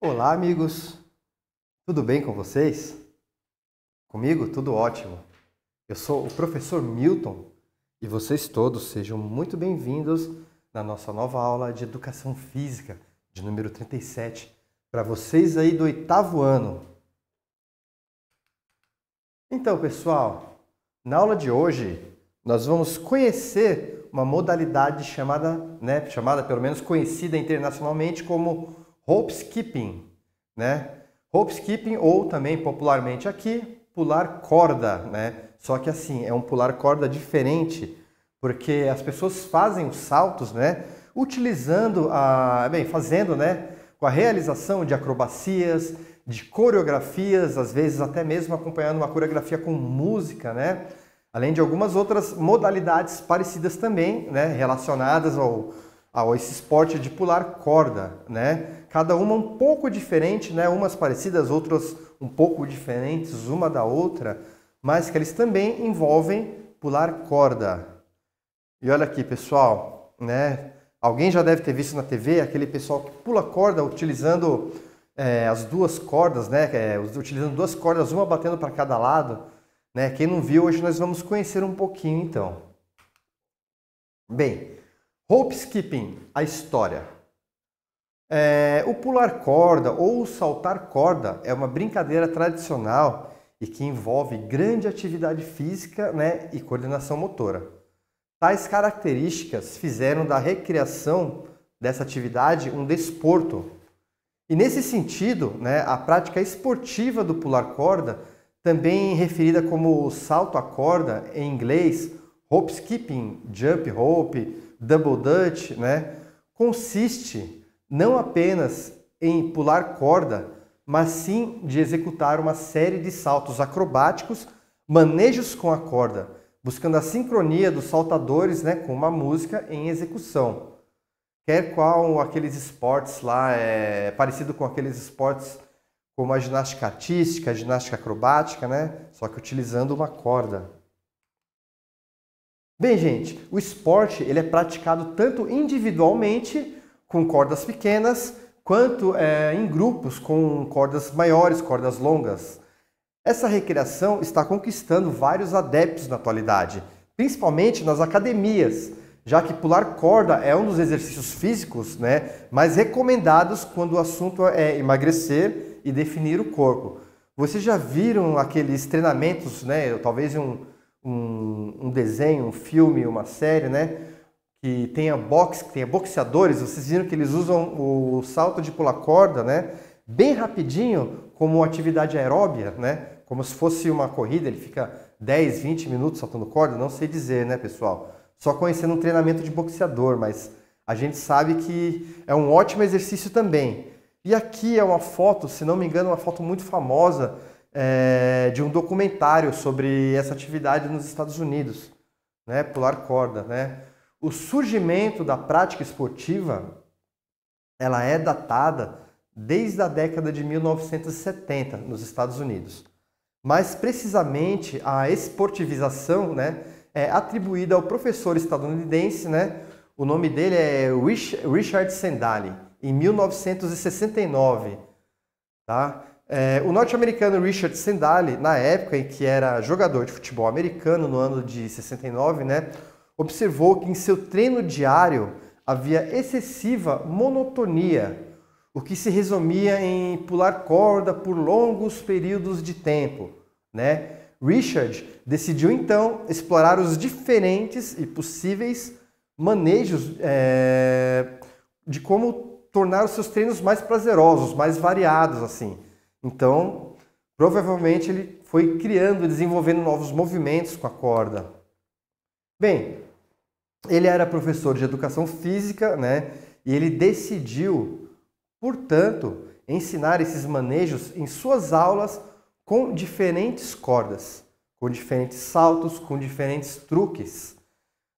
Olá, amigos! Tudo bem com vocês? Comigo, tudo ótimo. Eu sou o professor Milton e vocês todos sejam muito bem-vindos na nossa nova aula de Educação Física, de número 37, para vocês aí do oitavo ano. Então, pessoal, na aula de hoje nós vamos conhecer uma modalidade chamada, né, chamada pelo menos conhecida internacionalmente como rope skipping, né? Rope skipping ou também popularmente aqui, pular corda, né? Só que assim, é um pular corda diferente, porque as pessoas fazem os saltos, né? Utilizando a, bem, fazendo, né, com a realização de acrobacias, de coreografias, às vezes até mesmo acompanhando uma coreografia com música, né? Além de algumas outras modalidades parecidas também, né, relacionadas ao ao ah, esse esporte é de pular corda, né? Cada uma um pouco diferente, né? Umas parecidas, outras um pouco diferentes uma da outra, mas que eles também envolvem pular corda. E olha aqui, pessoal, né? Alguém já deve ter visto na TV aquele pessoal que pula corda utilizando é, as duas cordas, né? É, utilizando duas cordas, uma batendo para cada lado, né? Quem não viu, hoje nós vamos conhecer um pouquinho, então. Bem, Hope skipping, a história. É, o pular corda ou o saltar corda é uma brincadeira tradicional e que envolve grande atividade física né, e coordenação motora. Tais características fizeram da recreação dessa atividade um desporto. E nesse sentido, né, a prática esportiva do pular corda, também referida como salto à corda em inglês, rope skipping, jump rope, double dutch, né, consiste não apenas em pular corda, mas sim de executar uma série de saltos acrobáticos, manejos com a corda, buscando a sincronia dos saltadores né, com uma música em execução. Quer qual aqueles esportes lá, é, é parecido com aqueles esportes como a ginástica artística, a ginástica acrobática, né? Só que utilizando uma corda. Bem, gente, o esporte ele é praticado tanto individualmente, com cordas pequenas, quanto é, em grupos, com cordas maiores, cordas longas. Essa recreação está conquistando vários adeptos na atualidade, principalmente nas academias, já que pular corda é um dos exercícios físicos né, mais recomendados quando o assunto é emagrecer e definir o corpo. Vocês já viram aqueles treinamentos, né, talvez um um, um desenho, um filme, uma série, né? que tenha boxe, que tenha boxeadores, vocês viram que eles usam o salto de pular corda, né? Bem rapidinho, como atividade aeróbia, né? Como se fosse uma corrida, ele fica 10, 20 minutos saltando corda, não sei dizer, né, pessoal? Só conhecendo um treinamento de boxeador, mas a gente sabe que é um ótimo exercício também. E aqui é uma foto, se não me engano, uma foto muito famosa é, de um documentário sobre essa atividade nos Estados Unidos, né, pular corda. Né? O surgimento da prática esportiva ela é datada desde a década de 1970 nos Estados Unidos. Mas precisamente a esportivização né, é atribuída ao professor estadunidense, né, o nome dele é Richard Sendali, em 1969. Tá? É, o norte-americano Richard Sendale, na época em que era jogador de futebol americano, no ano de 69, né, observou que em seu treino diário havia excessiva monotonia, o que se resumia em pular corda por longos períodos de tempo. Né? Richard decidiu então explorar os diferentes e possíveis manejos é, de como tornar os seus treinos mais prazerosos, mais variados assim. Então, provavelmente ele foi criando e desenvolvendo novos movimentos com a corda. Bem, ele era professor de educação física, né? E ele decidiu, portanto, ensinar esses manejos em suas aulas com diferentes cordas, com diferentes saltos, com diferentes truques,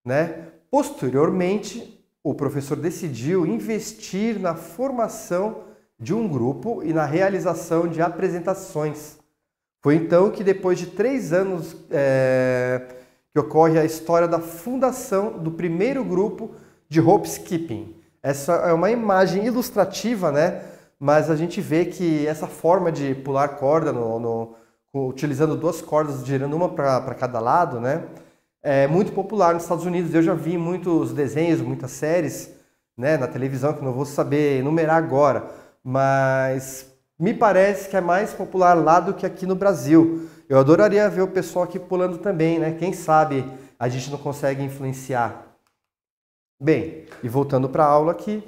né? Posteriormente, o professor decidiu investir na formação de um grupo e na realização de apresentações. Foi então que, depois de três anos, é, que ocorre a história da fundação do primeiro grupo de skipping. Essa é uma imagem ilustrativa, né? Mas a gente vê que essa forma de pular corda, no, no, utilizando duas cordas, girando uma para cada lado, né? É muito popular nos Estados Unidos. Eu já vi muitos desenhos, muitas séries né, na televisão, que não vou saber enumerar agora mas me parece que é mais popular lá do que aqui no Brasil. Eu adoraria ver o pessoal aqui pulando também, né? Quem sabe a gente não consegue influenciar. Bem, e voltando para a aula aqui,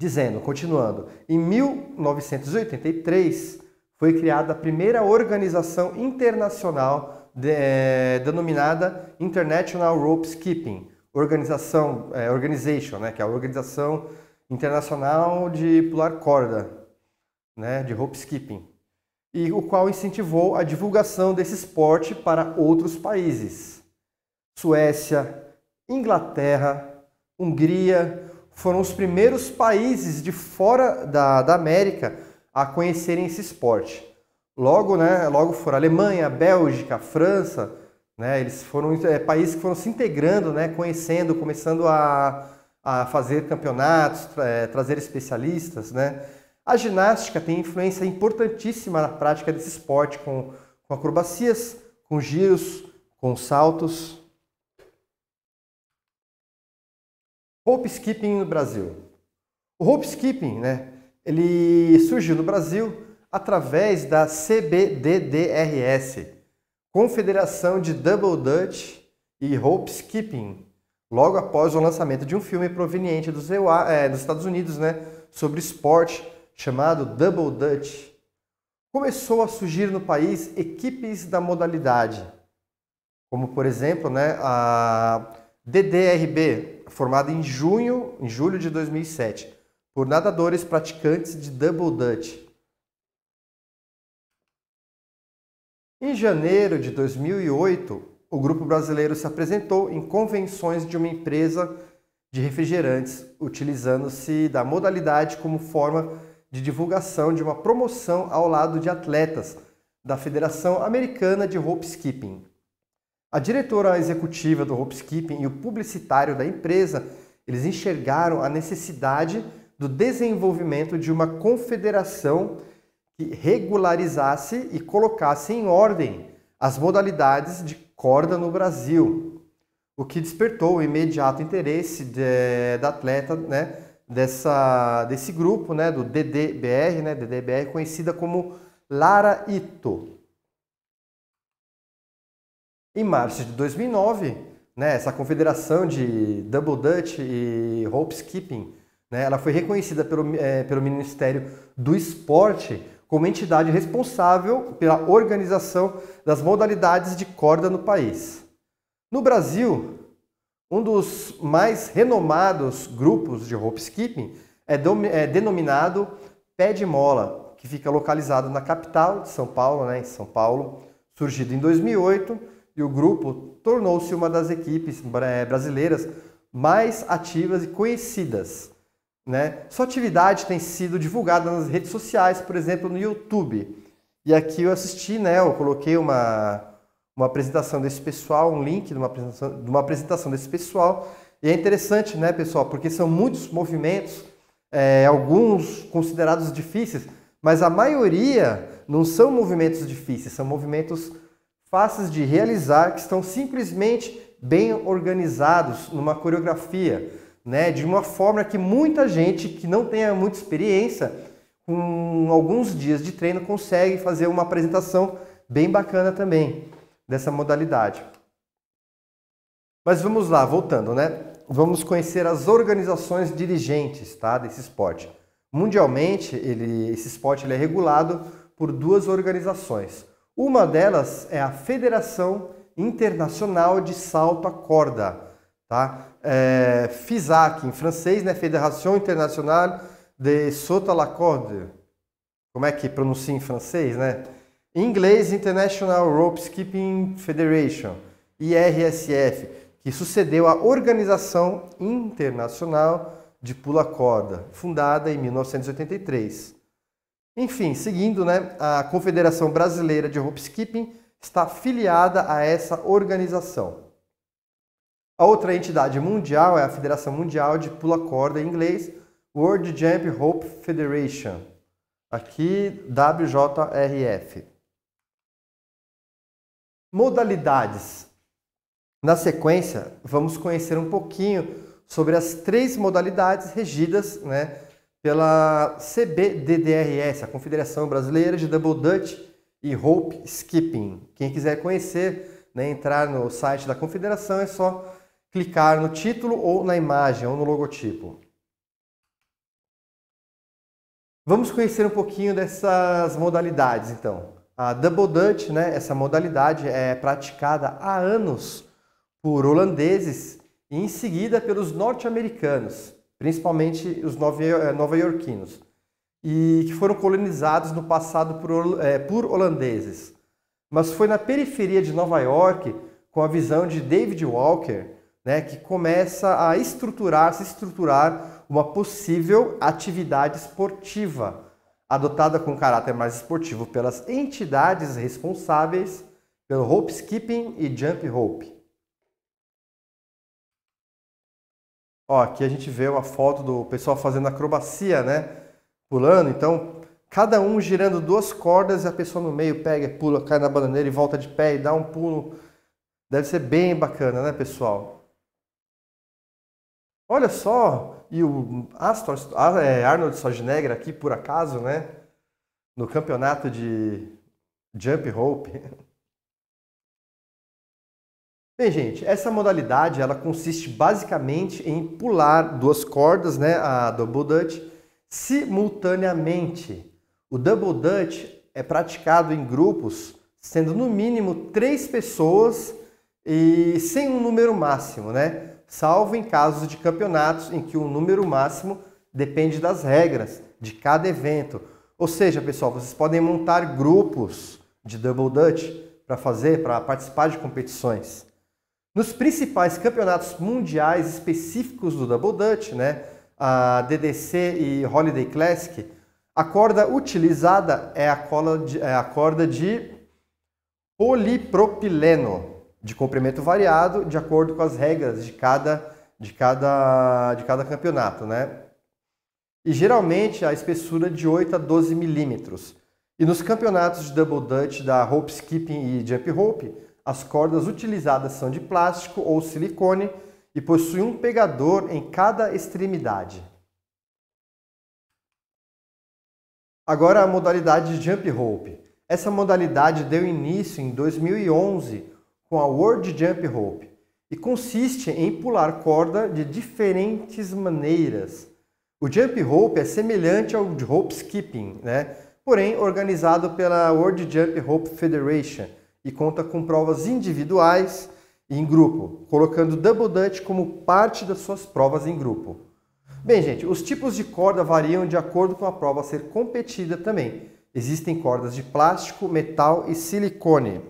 dizendo, continuando, em 1983 foi criada a primeira organização internacional de, é, denominada International Rope Skipping, organização, é, organization, né, que é a organização internacional de pular corda, né, de rope skipping, e o qual incentivou a divulgação desse esporte para outros países. Suécia, Inglaterra, Hungria foram os primeiros países de fora da, da América a conhecerem esse esporte. Logo, né, logo foram Alemanha, Bélgica, França, né, eles foram é, países que foram se integrando, né, conhecendo, começando a a fazer campeonatos, tra eh, trazer especialistas, né? A ginástica tem influência importantíssima na prática desse esporte, com, com acrobacias, com giros, com saltos. Rope skipping no Brasil. O rope skipping, né? Ele surgiu no Brasil através da CBDDRS, Confederação de Double Dutch e Rope Skipping, logo após o lançamento de um filme proveniente dos, é, dos Estados Unidos né, sobre esporte chamado Double Dutch. Começou a surgir no país equipes da modalidade, como por exemplo né, a DDRB, formada em junho, em julho de 2007, por nadadores praticantes de Double Dutch. Em janeiro de 2008, o grupo brasileiro se apresentou em convenções de uma empresa de refrigerantes, utilizando-se da modalidade como forma de divulgação de uma promoção ao lado de atletas da Federação Americana de Rope Skipping. A diretora executiva do Hope Skipping e o publicitário da empresa, eles enxergaram a necessidade do desenvolvimento de uma confederação que regularizasse e colocasse em ordem as modalidades de corda no Brasil, o que despertou o imediato interesse de, da atleta né, dessa, desse grupo, né, do DDBR, né, DDBR, conhecida como Lara Ito. Em março de 2009, né, essa confederação de Double Dutch e Rope Skipping, né, ela foi reconhecida pelo, é, pelo Ministério do Esporte como entidade responsável pela organização das modalidades de corda no país. No Brasil, um dos mais renomados grupos de rope skipping é, é denominado Pé de Mola, que fica localizado na capital de São Paulo, né, em São Paulo, surgido em 2008, e o grupo tornou-se uma das equipes eh, brasileiras mais ativas e conhecidas né? Sua atividade tem sido divulgada nas redes sociais, por exemplo, no YouTube. E aqui eu assisti, né? Eu coloquei uma, uma apresentação desse pessoal, um link de uma apresentação, de uma apresentação desse pessoal. E é interessante, né, pessoal? Porque são muitos movimentos, é, alguns considerados difíceis, mas a maioria não são movimentos difíceis, são movimentos fáceis de realizar, que estão simplesmente bem organizados numa coreografia né? De uma forma que muita gente que não tenha muita experiência, com alguns dias de treino, consegue fazer uma apresentação bem bacana também dessa modalidade. Mas vamos lá, voltando, né? Vamos conhecer as organizações dirigentes, tá? Desse esporte. Mundialmente, ele, esse esporte ele é regulado por duas organizações. Uma delas é a Federação Internacional de Salto à Corda, Tá? É, FISAC, em francês, né? Fédération Internationale de Sota Corde, Como é que pronuncia em francês, né? Em inglês, International Rope Skipping Federation, IRSF, que sucedeu a Organização Internacional de Pula Corda, fundada em 1983. Enfim, seguindo, né, a Confederação Brasileira de Rope Skipping está filiada a essa organização. A outra entidade mundial é a Federação Mundial de Pula Corda, em inglês, World Jump Rope Federation, aqui WJRF. Modalidades. Na sequência, vamos conhecer um pouquinho sobre as três modalidades regidas né, pela CBDDRS, a Confederação Brasileira de Double Dutch e Rope Skipping. Quem quiser conhecer, né, entrar no site da confederação é só clicar no título ou na imagem ou no logotipo. Vamos conhecer um pouquinho dessas modalidades, então. A Double Dutch, né, essa modalidade é praticada há anos por holandeses e em seguida pelos norte-americanos, principalmente os eh, nova-iorquinos, e que foram colonizados no passado por, é, por holandeses. Mas foi na periferia de Nova York, com a visão de David Walker, né, que começa a estruturar, se estruturar uma possível atividade esportiva, adotada com caráter mais esportivo pelas entidades responsáveis pelo rope skipping e jump rope. Ó, aqui a gente vê uma foto do pessoal fazendo acrobacia, né? Pulando, então cada um girando duas cordas e a pessoa no meio pega, pula, cai na bananeira e volta de pé e dá um pulo. Deve ser bem bacana, né, pessoal? Olha só, e o Astor, ah, é, Arnold Schwarzenegger aqui, por acaso, né? No campeonato de jump rope. Bem, gente, essa modalidade ela consiste basicamente em pular duas cordas, né, a double dutch, simultaneamente. O double dutch é praticado em grupos, sendo no mínimo três pessoas e sem um número máximo, né? salvo em casos de campeonatos em que o número máximo depende das regras de cada evento. Ou seja, pessoal, vocês podem montar grupos de double dutch para fazer, para participar de competições. Nos principais campeonatos mundiais específicos do double dutch, né, a DDC e Holiday Classic, a corda utilizada é a, de, é a corda de polipropileno, de comprimento variado de acordo com as regras de cada, de cada, de cada campeonato, né? E geralmente a espessura é de 8 a 12 milímetros. E nos campeonatos de double dutch da rope skipping e jump rope, as cordas utilizadas são de plástico ou silicone e possuem um pegador em cada extremidade. Agora a modalidade jump rope. Essa modalidade deu início em 2011 com a World Jump Rope e consiste em pular corda de diferentes maneiras. O jump rope é semelhante ao rope skipping, né? porém organizado pela World Jump Rope Federation e conta com provas individuais e em grupo, colocando double dutch como parte das suas provas em grupo. Bem, gente, os tipos de corda variam de acordo com a prova a ser competida também. Existem cordas de plástico, metal e silicone.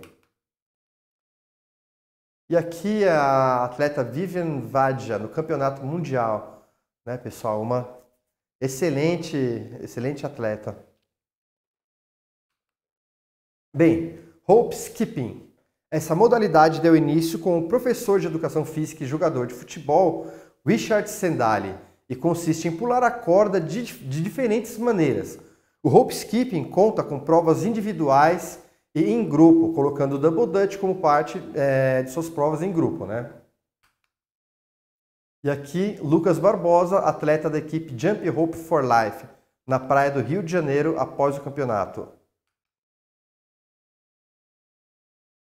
E aqui a atleta Vivian Vadja, no Campeonato Mundial. Né, pessoal? Uma excelente, excelente atleta. Bem, rope skipping. Essa modalidade deu início com o professor de educação física e jogador de futebol Richard Sendali e consiste em pular a corda de, de diferentes maneiras. O rope skipping conta com provas individuais e em grupo, colocando o double dutch como parte é, de suas provas em grupo, né? E aqui, Lucas Barbosa, atleta da equipe Jump Rope for Life, na praia do Rio de Janeiro após o campeonato.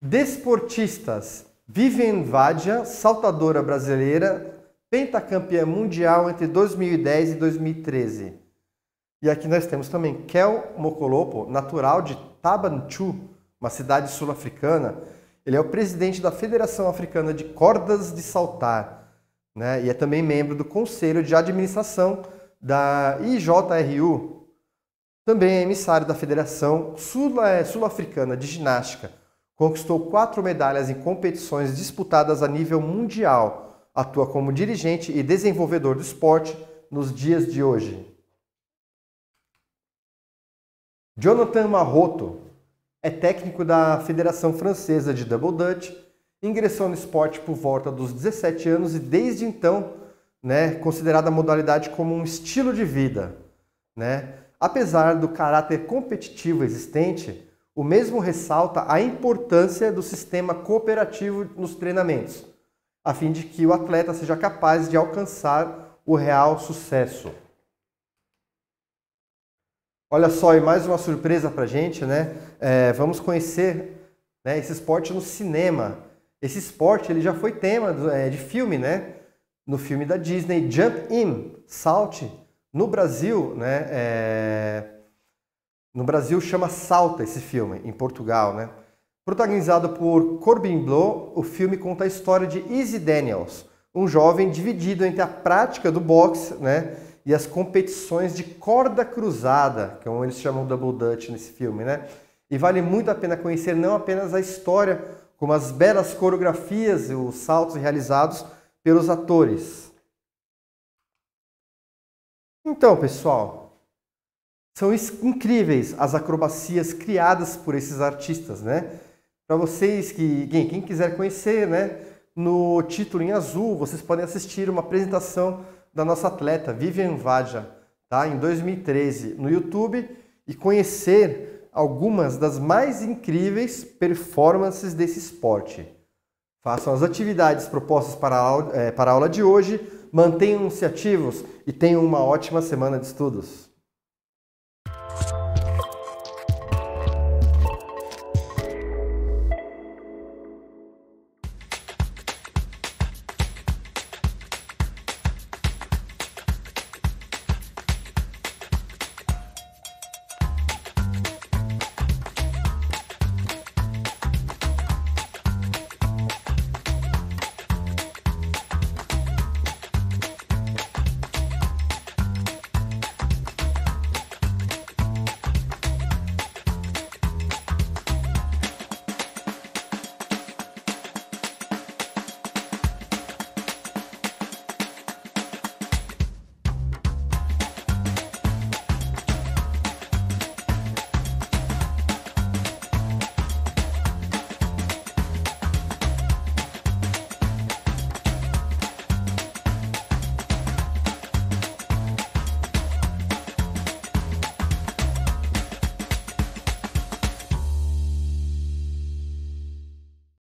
Desportistas, Vivian Vadia, saltadora brasileira, pentacampeã mundial entre 2010 e 2013. E aqui nós temos também Kel Mokolopo, natural de Tabanchu, uma cidade sul-africana. Ele é o presidente da Federação Africana de Cordas de Saltar né? e é também membro do Conselho de Administração da IJRU. Também é emissário da Federação eh, Sul-Africana de Ginástica. Conquistou quatro medalhas em competições disputadas a nível mundial. Atua como dirigente e desenvolvedor do esporte nos dias de hoje. Jonathan Marroto é técnico da Federação Francesa de Double Dutch, ingressou no esporte por volta dos 17 anos e desde então, né, considerada a modalidade como um estilo de vida, né? Apesar do caráter competitivo existente, o mesmo ressalta a importância do sistema cooperativo nos treinamentos, a fim de que o atleta seja capaz de alcançar o real sucesso. Olha só, e mais uma surpresa pra gente, né? É, vamos conhecer né, esse esporte no cinema. Esse esporte ele já foi tema é, de filme, né? No filme da Disney, Jump In, Salte. No Brasil, né? É... No Brasil chama Salta esse filme, em Portugal, né? Protagonizado por Corbin Blow, o filme conta a história de Easy Daniels, um jovem dividido entre a prática do boxe, né? e as competições de corda cruzada, que é como eles chamam Double Dutch nesse filme, né? E vale muito a pena conhecer não apenas a história, como as belas coreografias e os saltos realizados pelos atores. Então, pessoal, são incríveis as acrobacias criadas por esses artistas, né? Para vocês que quem, quem quiser conhecer, né? No título em azul, vocês podem assistir uma apresentação da nossa atleta Vivian Vaja, tá? em 2013, no YouTube e conhecer algumas das mais incríveis performances desse esporte. Façam as atividades propostas para a, é, para a aula de hoje, mantenham-se ativos e tenham uma ótima semana de estudos.